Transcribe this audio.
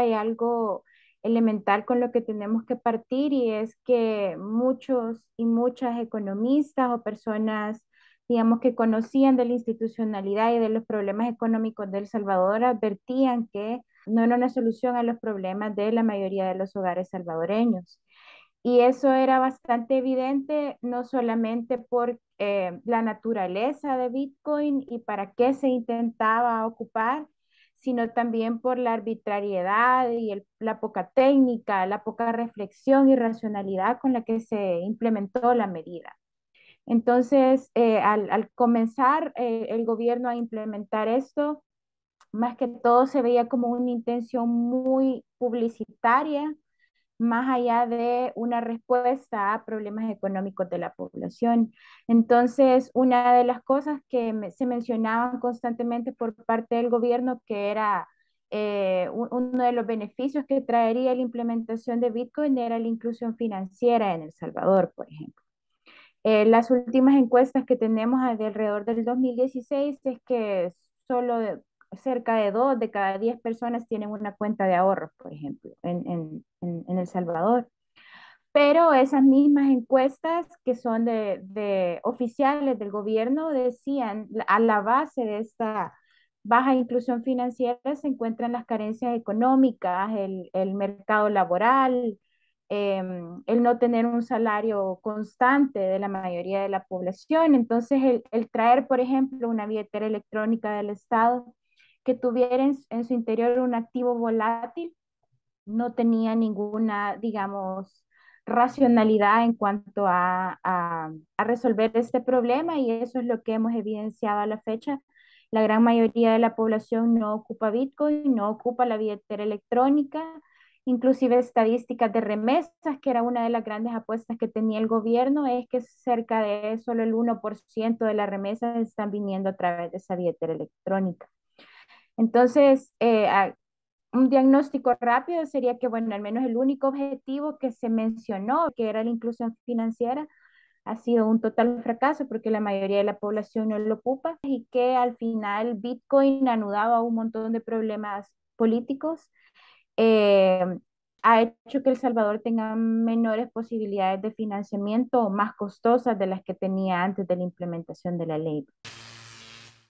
hay algo elemental con lo que tenemos que partir y es que muchos y muchas economistas o personas, digamos, que conocían de la institucionalidad y de los problemas económicos de El Salvador advertían que no era una solución a los problemas de la mayoría de los hogares salvadoreños. Y eso era bastante evidente, no solamente por eh, la naturaleza de Bitcoin y para qué se intentaba ocupar, sino también por la arbitrariedad y la poca técnica, la poca reflexión y racionalidad con la que se implementó la medida. Entonces, eh, al, comenzar eh, el gobierno a implementar esto, más que todo se veía como una intención muy publicitaria más allá de una respuesta a problemas económicos de la población. Entonces, una de las cosas que se mencionaban constantemente por parte del gobierno, que era eh, uno de los beneficios que traería la implementación de Bitcoin, era la inclusión financiera en El Salvador, por ejemplo. Eh, las últimas encuestas que tenemos alrededor del 2016 es que solo cerca de dos de cada diez personas tienen una cuenta de ahorros, por ejemplo, en, en, en, El Salvador. Pero esas mismas encuestas que son de, de, oficiales del gobierno decían, a la base de esta baja inclusión financiera se encuentran las carencias económicas, el, el mercado laboral, em, el no tener un salario constante de la mayoría de la población. Entonces, el, el, traer, por ejemplo, una billetera electrónica del Estado que tuviera en, su interior un activo volátil, no tenía ninguna, digamos, racionalidad en cuanto a, a, resolver este problema y eso es lo que hemos evidenciado a la fecha. La gran mayoría de la población no ocupa Bitcoin, no ocupa la billetera electrónica, inclusive estadísticas de remesas, que era una de las grandes apuestas que tenía el gobierno, es que cerca de solo el 1% de las remesas están viniendo a través de esa billetera electrónica. Entonces, eh, un diagnóstico rápido sería que, bueno, al menos el único objetivo que se mencionó, que era la inclusión financiera, ha sido un total fracaso porque la mayoría de la población no lo ocupa y que al final Bitcoin anudaba un montón de problemas políticos. Eh, ha hecho que El Salvador tenga menores posibilidades de financiamiento o más costosas de las que tenía antes de la implementación de la ley.